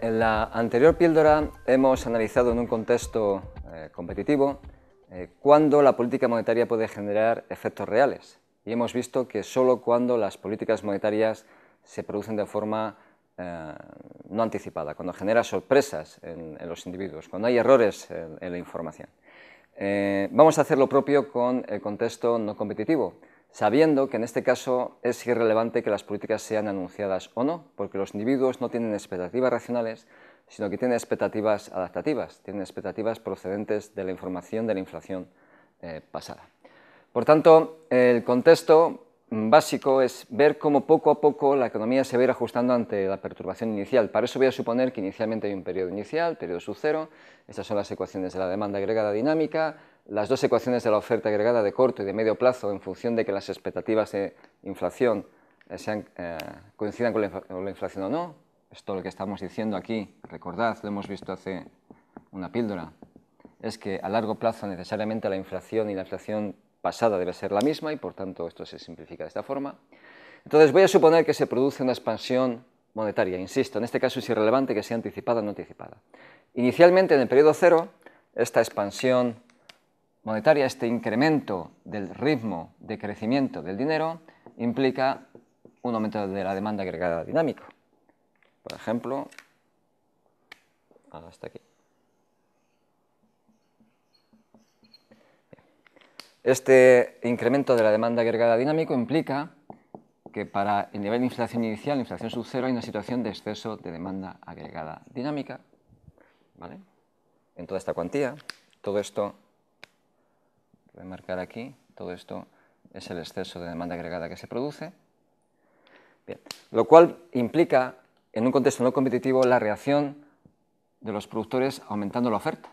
En la anterior píldora hemos analizado en un contexto eh, competitivo eh, cuándo la política monetaria puede generar efectos reales y hemos visto que solo cuando las políticas monetarias se producen de forma eh, no anticipada, cuando genera sorpresas en, los individuos, cuando hay errores en, en la información. vamos a hacer lo propio con el contexto no competitivo sabiendo que en este caso es irrelevante que las políticas sean anunciadas o no, porque los individuos no tienen expectativas racionales, sino que tienen expectativas adaptativas, tienen expectativas procedentes de la información de la inflación eh, pasada. Por tanto, el contexto básico es ver cómo poco a poco la economía se va a ir ajustando ante la perturbación inicial. Para eso voy a suponer que inicialmente hay un periodo inicial, periodo sub-cero, estas son las ecuaciones de la demanda agregada dinámica, las dos ecuaciones de la oferta agregada de corto y de medio plazo en función de que las expectativas de inflación eh, eh, coincidan con la, inflación o no. Esto lo que estamos diciendo aquí, recordad, lo hemos visto hace una píldora, es que a largo plazo necesariamente la inflación y la inflación pasada debe ser la misma y por tanto esto se simplifica de esta forma. Entonces voy a suponer que se produce una expansión monetaria, insisto, en este caso es irrelevante que sea anticipada o no anticipada. Inicialmente en el periodo cero, esta expansión monetaria, este incremento del ritmo de crecimiento del dinero, implica un aumento de la demanda agregada dinámico. Por ejemplo, hasta aquí. Este incremento de la demanda agregada dinámico implica que para el nivel de inflación inicial, inflación sub-cero, hay una situación de exceso de demanda agregada dinámica, ¿vale? En toda esta cuantía, todo esto, voy marcar aquí, todo esto es el exceso de demanda agregada que se produce, lo cual implica, en un contexto no competitivo, la reacción de los productores aumentando la oferta.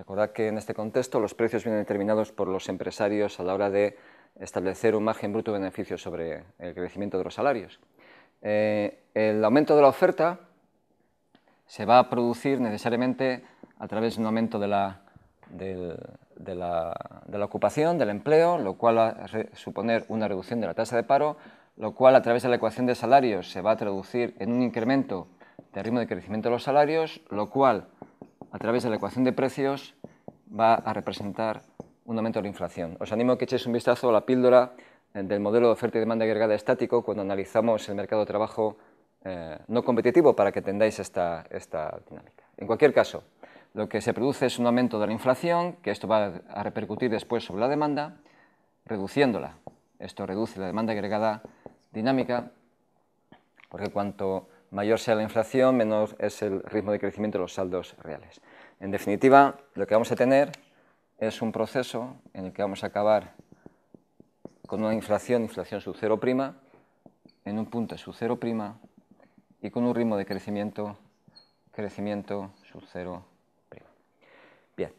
Recordad que en este contexto los precios vienen determinados por los empresarios a la hora de establecer un margen bruto de beneficio sobre el crecimiento de los salarios. Eh, el aumento de la oferta se va a producir necesariamente a través de un aumento de la, ocupación, del empleo, lo cual va a suponer una reducción de la tasa de paro, lo cual a través de la ecuación de salarios se va a traducir en un incremento del ritmo de crecimiento de los salarios, lo cual a través de la ecuación de precios, va a representar un aumento de la inflación. Os animo a que echéis un vistazo a la píldora eh, del modelo de oferta y demanda agregada estático cuando analizamos el mercado de trabajo eh, no competitivo para que entendáis esta, esta dinámica. En cualquier caso, lo que se produce es un aumento de la inflación, que esto va a repercutir después sobre la demanda, reduciéndola. Esto reduce la demanda agregada dinámica, porque cuanto mayor sea la inflación, menor es el ritmo de crecimiento de los saldos reales. En definitiva, lo que vamos a tener es un proceso en el que vamos a acabar con una inflación, inflación sub cero prima, en un punto sub cero prima y con un ritmo de crecimiento, crecimiento sub cero prima. Bien,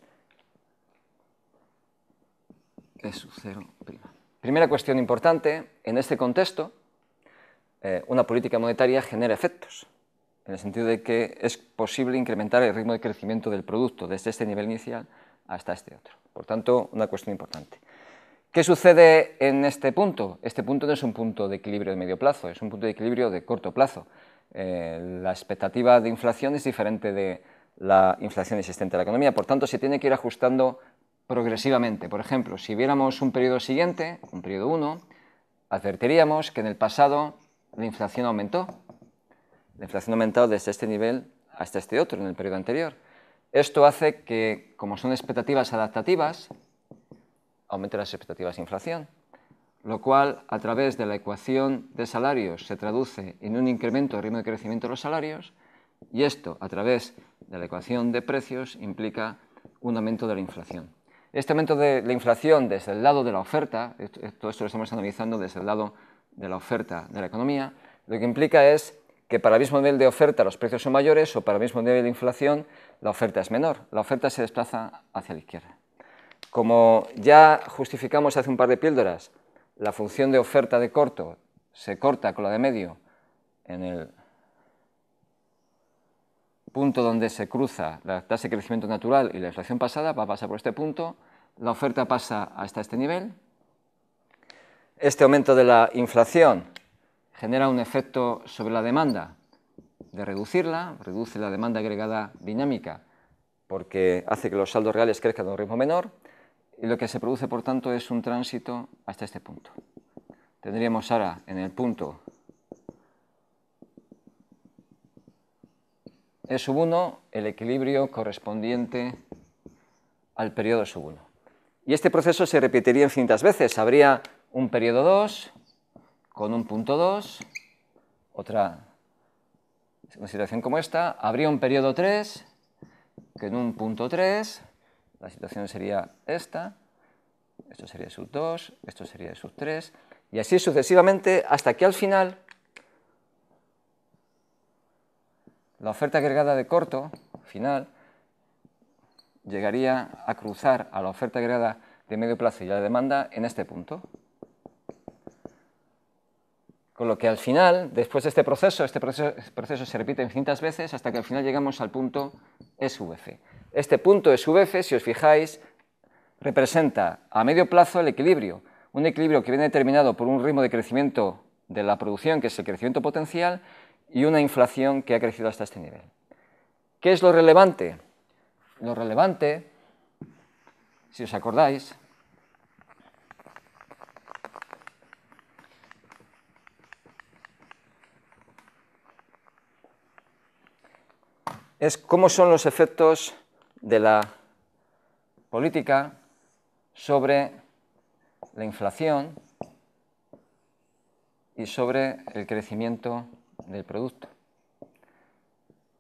es sub cero prima. Primera cuestión importante en este contexto eh, una política monetaria genera efectos, en el sentido de que es posible incrementar el ritmo de crecimiento del producto desde este nivel inicial hasta este otro. Por tanto, una cuestión importante. ¿Qué sucede en este punto? Este punto no es un punto de equilibrio de medio plazo, es un punto de equilibrio de corto plazo. Eh, la expectativa de inflación es diferente de la inflación existente en la economía, por tanto se tiene que ir ajustando progresivamente. Por ejemplo, si viéramos un periodo siguiente, un periodo 1, advertiríamos que en el pasado la inflación aumentó. La inflación ha aumentado desde este nivel hasta este otro en el periodo anterior. Esto hace que, como son expectativas adaptativas, aumente las expectativas de inflación, lo cual a través de la ecuación de salarios se traduce en un incremento del ritmo de crecimiento de los salarios y esto a través de la ecuación de precios implica un aumento de la inflación. Este aumento de la inflación desde el lado de la oferta, todo esto lo estamos analizando desde el lado de la oferta de la economía, lo que implica es que para el mismo nivel de oferta los precios son mayores o para el mismo nivel de inflación la oferta es menor. La oferta se desplaza hacia la izquierda. Como ya justificamos hace un par de píldoras, la función de oferta de corto se corta con la de medio en el punto donde se cruza la tasa de crecimiento natural y la inflación pasada, va a pasar por este punto, la oferta pasa hasta este nivel, este aumento de la inflación genera un efecto sobre la demanda de reducirla, reduce la demanda agregada dinámica porque hace que los saldos reales crezcan a un ritmo menor y lo que se produce por tanto es un tránsito hasta este punto. Tendríamos ahora en el punto E 1 el equilibrio correspondiente al periodo sub 1. Y este proceso se repetiría infinitas veces. Habría un periodo 2 con un punto 2, otra situación como esta, habría un periodo 3 con un punto 3, la situación sería esta, esto sería sub 2, esto sería sub 3, y así sucesivamente hasta que al final la oferta agregada de corto final llegaría a cruzar a la oferta agregada de medio plazo y a la demanda en este punto. Con lo que al final, después de este proceso, este proceso, se repite infinitas veces hasta que al final llegamos al punto SVF. Este punto SVF, si os fijáis, representa a medio plazo el equilibrio, un equilibrio que viene determinado por un ritmo de crecimiento de la producción, que es el crecimiento potencial, y una inflación que ha crecido hasta este nivel. ¿Qué es lo relevante? Lo relevante, si os acordáis, es cómo son los efectos de la política sobre la inflación y sobre el crecimiento del producto.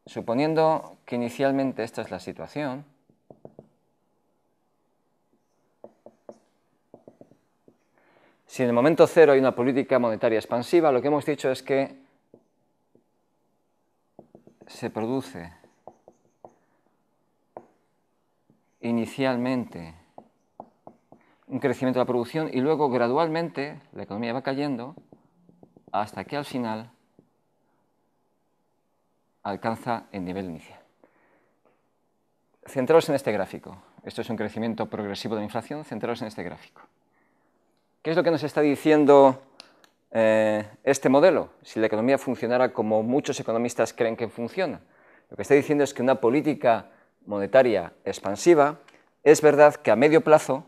Suponiendo que inicialmente esta es la situación, si en el momento cero hay una política monetaria expansiva, lo que hemos dicho es que se produce inicialmente un crecimiento de la producción y luego gradualmente la economía va cayendo hasta que al final alcanza el nivel inicial. Centraros en este gráfico. Esto es un crecimiento progresivo de la inflación. Centraros en este gráfico. ¿Qué es lo que nos está diciendo eh, este modelo? Si la economía funcionara como muchos economistas creen que funciona. Lo que está diciendo es que una política monetaria expansiva, es verdad que a medio plazo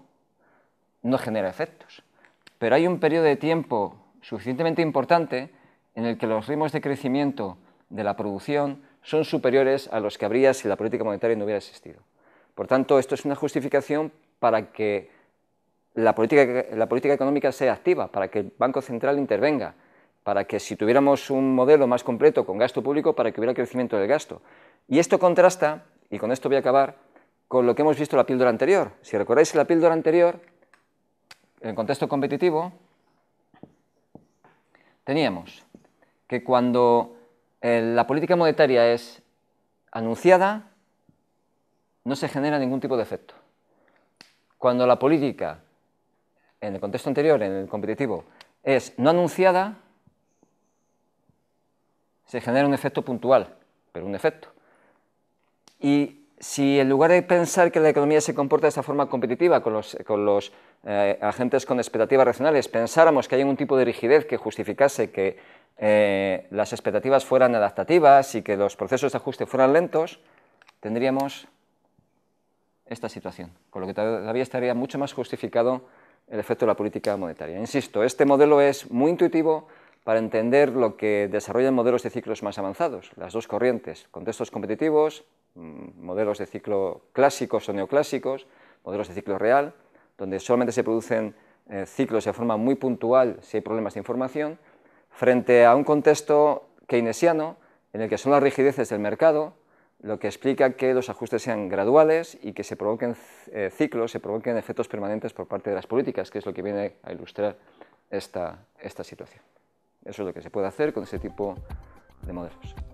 no genera efectos, pero hay un periodo de tiempo suficientemente importante en el que los ritmos de crecimiento de la producción son superiores a los que habría si la política monetaria no hubiera existido. Por tanto, esto es una justificación para que la política, la política económica sea activa, para que el Banco Central intervenga, para que si tuviéramos un modelo más completo con gasto público, para que hubiera crecimiento del gasto. Y esto contrasta y con esto voy a acabar, con lo que hemos visto en la píldora anterior. Si recordáis la píldora anterior, en el contexto competitivo, teníamos que cuando eh, la política monetaria es anunciada, no se genera ningún tipo de efecto. Cuando la política, en el contexto anterior, en el competitivo, es no anunciada, se genera un efecto puntual, pero un efecto. Y si en lugar de pensar que la economía se comporta de esta forma competitiva con los, eh, agentes con expectativas racionales, pensáramos que hay un tipo de rigidez que justificase que eh, las expectativas fueran adaptativas y que los procesos de ajuste fueran lentos, tendríamos esta situación, con lo que todavía estaría mucho más justificado el efecto de la política monetaria. Insisto, este modelo es muy intuitivo para entender lo que desarrollan modelos de ciclos más avanzados, las dos corrientes, contextos competitivos, Mm, modelos de ciclo clásicos o neoclásicos, modelos de ciclo real, donde solamente se producen eh, ciclos de forma muy puntual si hay problemas de información, frente a un contexto keynesiano en el que son las rigideces del mercado lo que explica que los ajustes sean graduales y que se provoquen eh, ciclos, se provoquen efectos permanentes por parte de las políticas, que es lo que viene a ilustrar esta, situación. Eso es lo que se puede hacer con ese tipo de modelos.